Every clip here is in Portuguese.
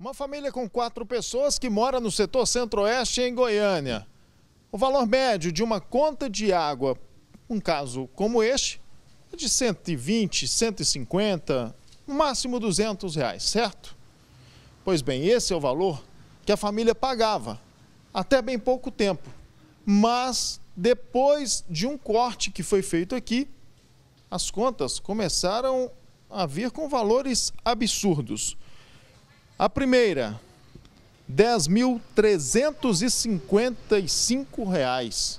Uma família com quatro pessoas que mora no setor centro-oeste em Goiânia. O valor médio de uma conta de água, um caso como este, é de 120, 150, no máximo 200 reais, certo? Pois bem, esse é o valor que a família pagava até bem pouco tempo. Mas depois de um corte que foi feito aqui, as contas começaram a vir com valores absurdos. A primeira, R$ 10.355.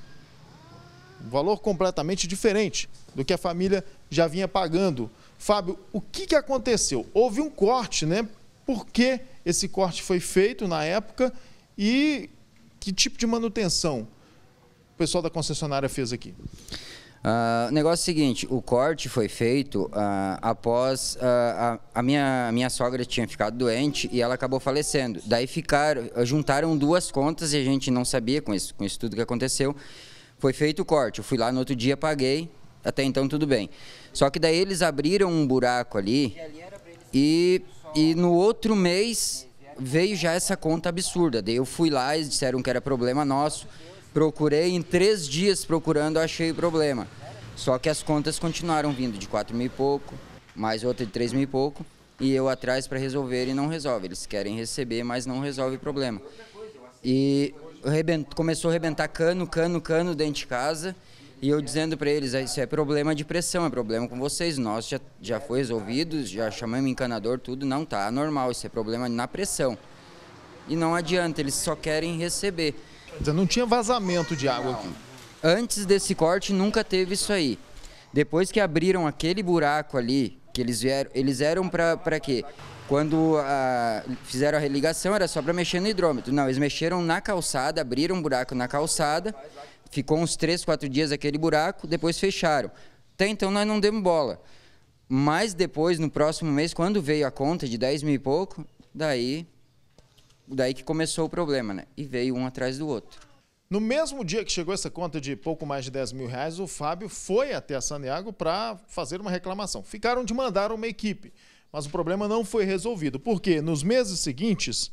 Um valor completamente diferente do que a família já vinha pagando. Fábio, o que, que aconteceu? Houve um corte, né? Por que esse corte foi feito na época e que tipo de manutenção o pessoal da concessionária fez aqui? Uh, ah, o negócio é o seguinte, o corte foi feito uh, após uh, a, a, minha, a minha sogra tinha ficado doente e ela acabou falecendo. Daí ficaram, juntaram duas contas e a gente não sabia com isso, com isso tudo que aconteceu. Foi feito o corte. Eu fui lá no outro dia, paguei. Até então tudo bem. Só que daí eles abriram um buraco ali e, e no outro mês veio já essa conta absurda. Daí eu fui lá, eles disseram que era problema nosso. Procurei, em três dias procurando, achei o problema. Só que as contas continuaram vindo de 4 mil e pouco, mais outra de 3 mil e pouco, e eu atrás para resolver e não resolve. Eles querem receber, mas não resolve o problema. E começou a arrebentar cano, cano, cano dentro de casa, e eu dizendo para eles, ah, isso é problema de pressão, é problema com vocês, nós já, já foi resolvido, já chamamos encanador, tudo, não tá normal, isso é problema na pressão. E não adianta, eles só querem receber. Quer dizer, não tinha vazamento de água aqui. Antes desse corte nunca teve isso aí. Depois que abriram aquele buraco ali, que eles vieram, eles eram para quê? Quando a, ah, fizeram a religação era só para mexer no hidrômetro. Não, eles mexeram na calçada, abriram um buraco na calçada, ficou uns 3, 4 dias aquele buraco, depois fecharam. Até então nós não demos bola. Mas depois, no próximo mês, quando veio a conta de 10 mil e pouco, daí daí que começou o problema, né? E veio um atrás do outro. No mesmo dia que chegou essa conta de pouco mais de 10 mil reais, o Fábio foi até a Santiago para fazer uma reclamação. Ficaram de mandar uma equipe, mas o problema não foi resolvido, porque nos meses seguintes,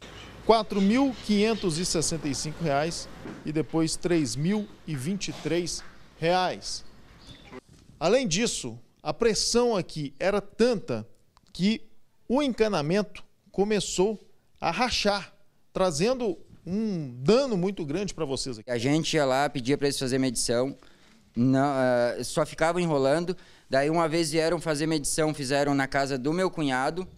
R$ 4.565 e depois R$ 3.023. Além disso, a pressão aqui era tanta que o encanamento começou a rachar, trazendo um dano muito grande para vocês aqui. A gente ia lá, pedia para eles fazer medição, não, uh, só ficavam enrolando. Daí uma vez vieram fazer medição, fizeram na casa do meu cunhado.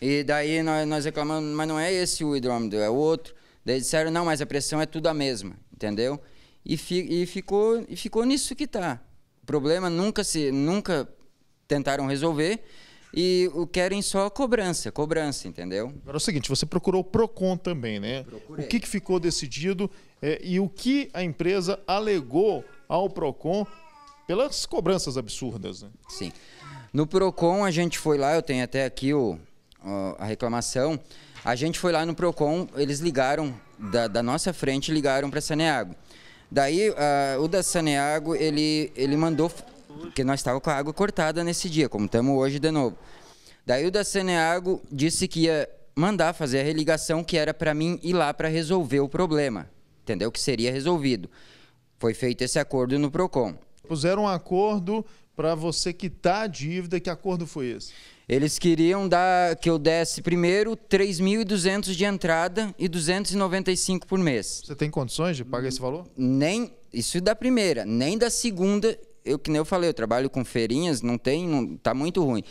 E daí nós, nós reclamamos, mas não é esse o hidrômetro, é o outro. Daí disseram, não, mas a pressão é tudo a mesma, entendeu? E, fi, e ficou, e ficou nisso que tá. O problema nunca se nunca tentaram resolver e querem só cobrança, cobrança, entendeu? Agora é o seguinte, você procurou o PROCON também, né? Procurei. O que, que ficou decidido é, e o que a empresa alegou ao PROCON pelas cobranças absurdas, né? Sim. No PROCON a gente foi lá, eu tenho até aqui o, o a reclamação, a gente foi lá no PROCON, eles ligaram, da, da nossa frente, ligaram para a Saneago. Daí, ah, o da Saneago, ele, ele mandou porque nós estávamos com a água cortada nesse dia, como estamos hoje de novo. Daí o da Ceneago disse que ia mandar fazer a religação que era para mim ir lá para resolver o problema. Entendeu? Que seria resolvido. Foi feito esse acordo no PROCON. Puseram um acordo para você quitar a dívida. Que acordo foi esse? Eles queriam dar que eu desse primeiro 3.200 de entrada e 295 por mês. Você tem condições de pagar esse valor? Nem, isso da primeira, nem da segunda eu que nem eu falei, eu trabalho com feirinhas, não tem, não, tá muito ruim.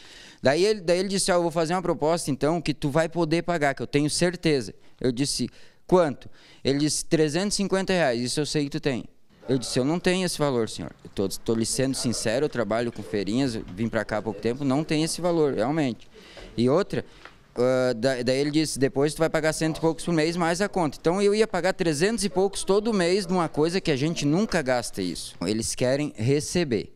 Daí ele, daí ele disse, ó, ah, eu vou fazer uma proposta então que tu vai poder pagar, que eu tenho certeza. Eu disse, quanto? Ele disse, 350 reais, isso eu sei que tu tem. Eu disse, eu não tenho esse valor, senhor. Estou lhe sendo sincero, eu trabalho com feirinhas, vim para cá há pouco tempo, não tem esse valor, realmente. E outra, Uh, da, daí ele disse, depois tu vai pagar cento e poucos por mês mais a conta. Então eu ia pagar trezentos e poucos todo mês de uma coisa que a gente nunca gasta isso. Eles querem receber.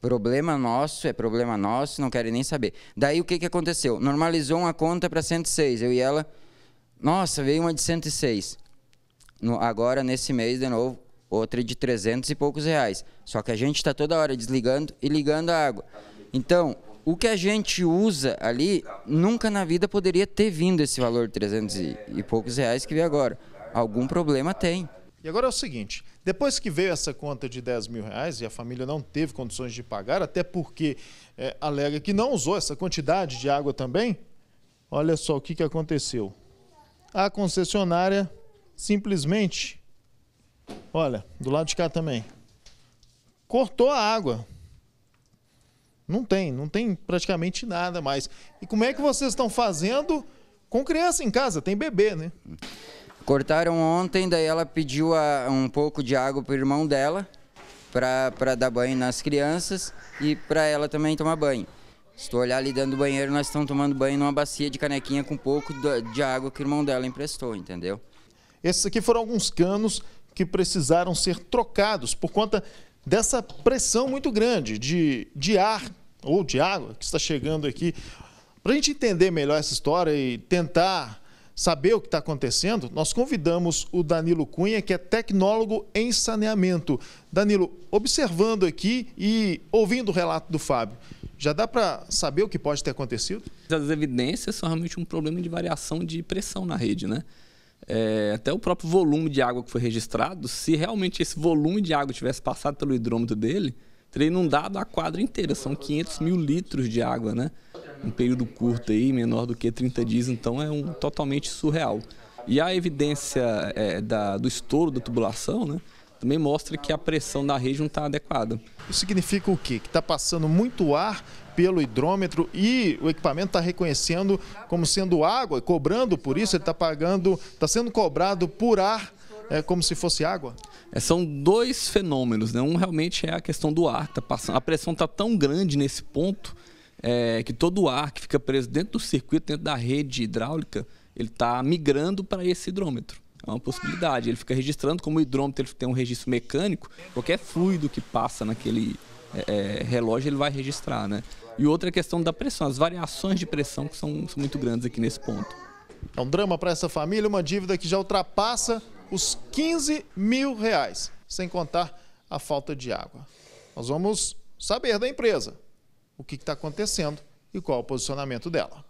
Problema nosso, é problema nosso, não querem nem saber. Daí o que, que aconteceu? Normalizou uma conta para 106. Eu e ela, nossa, veio uma de 106. No, agora, nesse mês, de novo, outra de 300 e poucos reais. Só que a gente está toda hora desligando e ligando a água. Então, o que a gente usa ali, nunca na vida poderia ter vindo esse valor de 300 e, e poucos reais que veio agora. Algum problema tem. E agora é o seguinte, depois que veio essa conta de 10 mil reais e a família não teve condições de pagar, até porque é, alega que não usou essa quantidade de água também, olha só o que, que aconteceu. A concessionária simplesmente, olha, do lado de cá também, cortou a água. Não tem, não tem praticamente nada mais. E como é que vocês estão fazendo com criança em casa? Tem bebê, né? Cortaram ontem, daí ela pediu a, um pouco de água o irmão dela para dar banho nas crianças e para ela também tomar banho. Se tu olhar ali dentro do banheiro, nós estamos tomando banho numa bacia de canequinha com um pouco de água que o irmão dela emprestou, entendeu? Esses aqui foram alguns canos que precisaram ser trocados por conta dessa pressão muito grande de, de ar ou de água que está chegando aqui. Para a gente entender melhor essa história e tentar saber o que está acontecendo, nós convidamos o Danilo Cunha, que é tecnólogo em saneamento. Danilo, observando aqui e ouvindo o relato do Fábio, já dá para saber o que pode ter acontecido? As evidências são realmente um problema de variação de pressão na rede, né? é, até o próprio volume de água que foi registrado, se realmente esse volume de água tivesse passado pelo hidrômetro dele, teria inundado a quadra inteira. São 500 mil litros de água, né? Um período curto aí, menor do que 30 dias, então é um totalmente surreal. E a evidência é, da, do estouro da tubulação, né? Também mostra que a pressão da rede não está adequada. Isso significa o quê? Que está passando muito ar pelo hidrômetro e o equipamento está reconhecendo como sendo água, cobrando por isso, ele está pagando, está sendo cobrado por ar é como se fosse água? É, são dois fenômenos, né? Um realmente é a questão do ar, tá passando, a pressão está tão grande nesse ponto é, que todo o ar que fica preso dentro do circuito, dentro da rede hidráulica, ele está migrando para esse hidrômetro. É uma possibilidade. Ele fica registrando, como o hidrômetro ele tem um registro mecânico, qualquer fluido que passa naquele é, é relógio ele vai registrar, né? E outra é a questão da pressão, as variações de pressão que são, são muito grandes aqui nesse ponto. É um drama para essa família, uma dívida que já ultrapassa os 15 mil reais, sem contar a falta de água. Nós vamos saber da empresa o que está acontecendo e qual é o posicionamento dela.